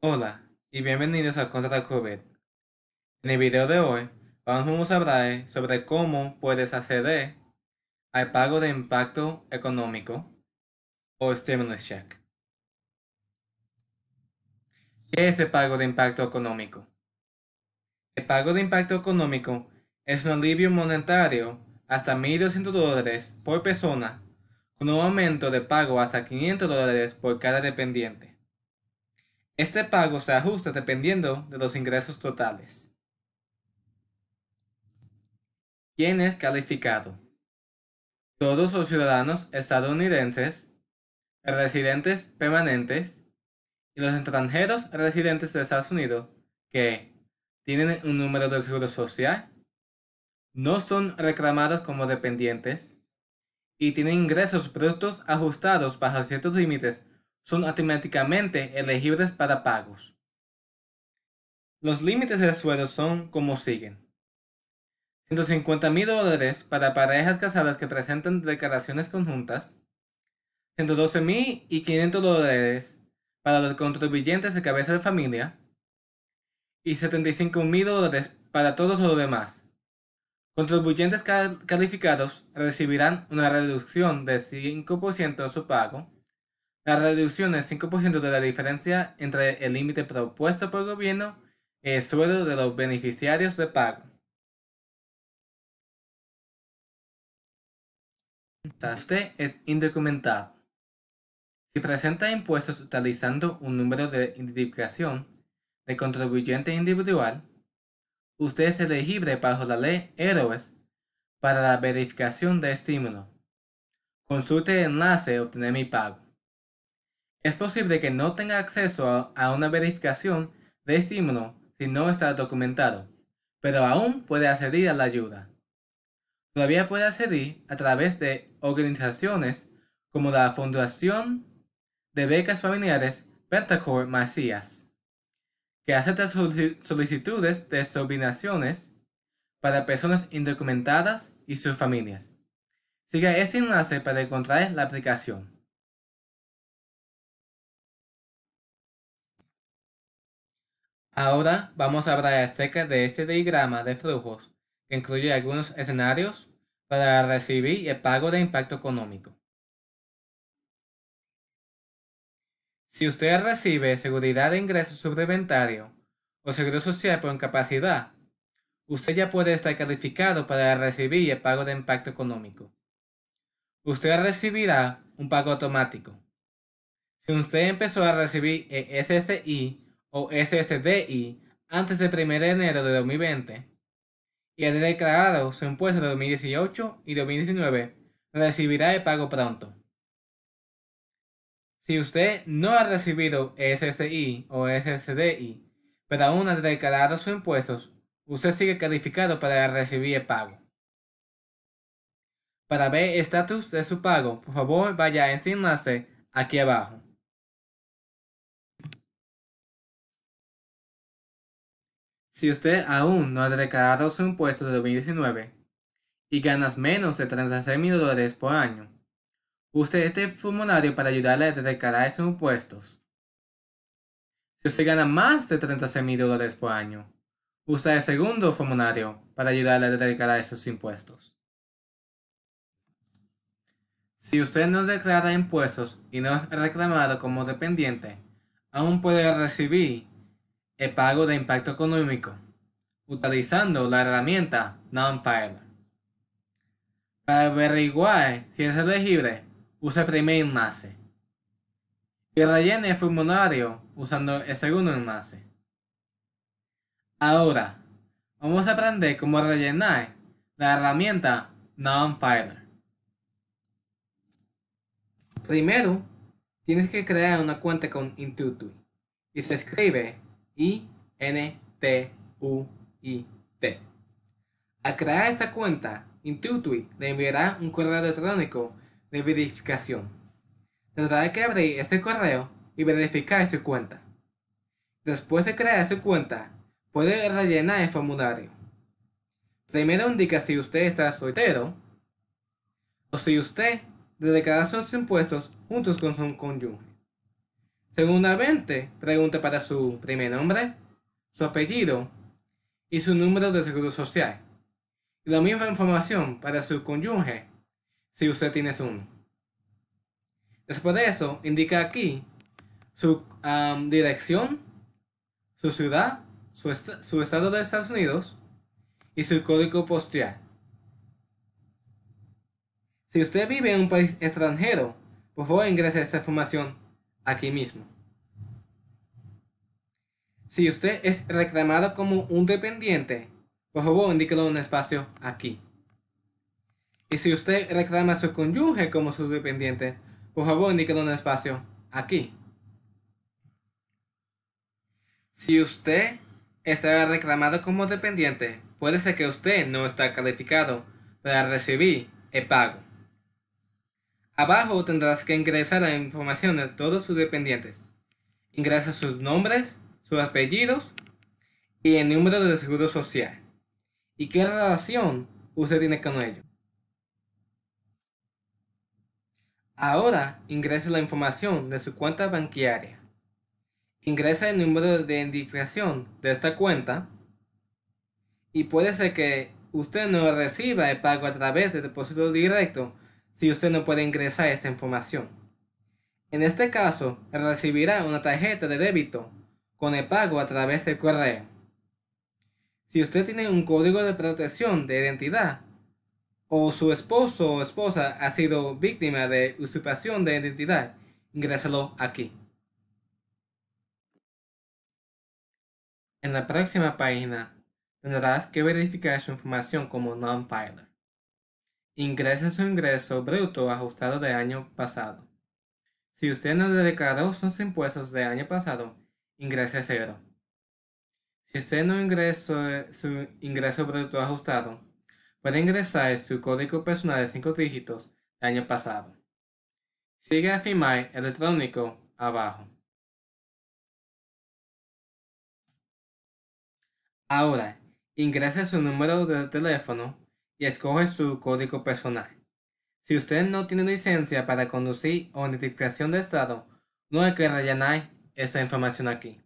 Hola y bienvenidos a Contra COVID. En el video de hoy vamos a hablar sobre cómo puedes acceder al pago de impacto económico o stimulus check. ¿Qué es el pago de impacto económico? El pago de impacto económico es un alivio monetario hasta 1.200 dólares por persona con un aumento de pago hasta 500 dólares por cada dependiente. Este pago se ajusta dependiendo de los ingresos totales. ¿Quién es calificado? Todos los ciudadanos estadounidenses, residentes permanentes y los extranjeros residentes de Estados Unidos que tienen un número de seguro social, no son reclamados como dependientes y tienen ingresos brutos ajustados bajo ciertos límites son automáticamente elegibles para pagos. Los límites de sueldo son como siguen. $150,000 mil dólares para parejas casadas que presentan declaraciones conjuntas. 112 mil y 500 dólares para los contribuyentes de cabeza de familia. Y 75 mil dólares para todos los demás. Contribuyentes calificados recibirán una reducción del 5% de su pago la reducción es 5% de la diferencia entre el límite propuesto por el gobierno y el sueldo de los beneficiarios de pago. Usted es indocumentado. Si presenta impuestos utilizando un número de identificación de contribuyente individual, usted es elegible bajo la ley Héroes para la verificación de estímulo. Consulte el enlace Obtener mi pago. Es posible que no tenga acceso a, una verificación de estímulo si no está documentado, pero aún puede acceder a la ayuda. Todavía puede acceder a través de organizaciones como la Fundación de Becas Familiares Pertacor Macías, que acepta solicitudes de subvenciones para personas indocumentadas y sus familias. Siga este enlace para encontrar la aplicación. Ahora vamos a hablar acerca de este diagrama de flujos, que incluye algunos escenarios para recibir el pago de impacto económico. Si usted recibe seguridad de ingreso suplementario o seguro social por incapacidad, usted ya puede estar calificado para recibir el pago de impacto económico. Usted recibirá un pago automático. Si usted empezó a recibir el SSI o SSDI antes del 1 de enero de 2020 y ha declarado su impuesto de 2018 y 2019, recibirá el pago pronto. Si usted no ha recibido SSI o SSDI, pero aún ha declarado sus impuestos, usted sigue calificado para recibir el pago. Para ver el estatus de su pago, por favor vaya a este aquí abajo. Si usted aún no ha declarado su impuesto de 2019 y ganas menos de 36 mil dólares por año, usted este formulario para ayudarle a declarar sus impuestos. Si usted gana más de 36 mil dólares por año, usa el segundo formulario para ayudarle a declarar sus impuestos. Si usted no declara impuestos y no es reclamado como dependiente, aún puede recibir el pago de impacto económico utilizando la herramienta nonfiler. Para averiguar si es elegible, use el primer enlace y rellene el formulario usando el segundo enlace. Ahora, vamos a aprender cómo rellenar la herramienta Non-Filer. Primero, tienes que crear una cuenta con Intuitui y se escribe I-N-T-U-I-T. Al crear esta cuenta, Intuitui le enviará un correo electrónico de verificación. Tendrá que abrir este correo y verificar su cuenta. Después de crear su cuenta, puede rellenar el formulario. Primero indica si usted está soltero o si usted le sus impuestos juntos con su cónyuge. Segundamente, pregunte para su primer nombre, su apellido y su número de seguro social. Y la misma información para su cónyuge, si usted tiene uno. Después de eso, indica aquí su dirección, su ciudad, su, su estado de Estados Unidos y su código postal. Si usted vive en un país extranjero, por favor ingrese esta información aquí mismo. Si usted es reclamado como un dependiente, por favor indíquelo en un espacio aquí. Y si usted reclama a su cónyuge como su dependiente, por favor indíquelo en un espacio aquí. Si usted está reclamado como dependiente, puede ser que usted no está calificado para recibir el pago. Abajo tendrás que ingresar la información de todos sus dependientes. Ingresa sus nombres, sus apellidos y el número de seguro social. Y qué relación usted tiene con ellos. Ahora ingresa la información de su cuenta bancaria. Ingresa el número de identificación de esta cuenta y puede ser que usted no reciba el pago a través de depósito directo si usted no puede ingresar esta información. En este caso, recibirá una tarjeta de débito con el pago a través del correo. Si usted tiene un código de protección de identidad o su esposo o esposa ha sido víctima de usurpación de identidad, ingresalo aquí. En la próxima página tendrás que verificar su información como non-filer ingrese su ingreso bruto ajustado de año pasado. Si usted no declaró sus impuestos de año pasado, ingrese cero. Si usted no ingresó eh, su ingreso bruto ajustado, puede ingresar su código personal de 5 dígitos de año pasado. Sigue a FIMAI electrónico abajo. Ahora, ingrese su número de teléfono y escoge su código personal. Si usted no tiene licencia para conducir o identificación de estado, no hay que rellenar esta información aquí.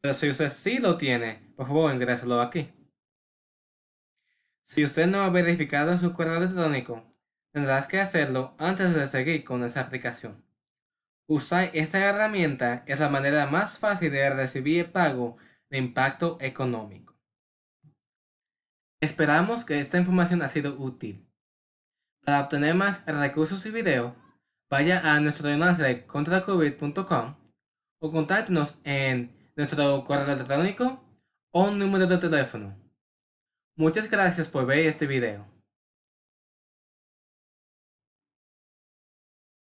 Pero si usted sí lo tiene, por favor ingréselo aquí. Si usted no ha verificado su correo electrónico, tendrás que hacerlo antes de seguir con esa aplicación. Usar esta herramienta es la manera más fácil de recibir pago de impacto económico. Esperamos que esta información ha sido útil. Para obtener más recursos y video, vaya a nuestro enlace de contracovid.com o contáctenos en nuestro correo electrónico o número de teléfono. Muchas gracias por ver este video.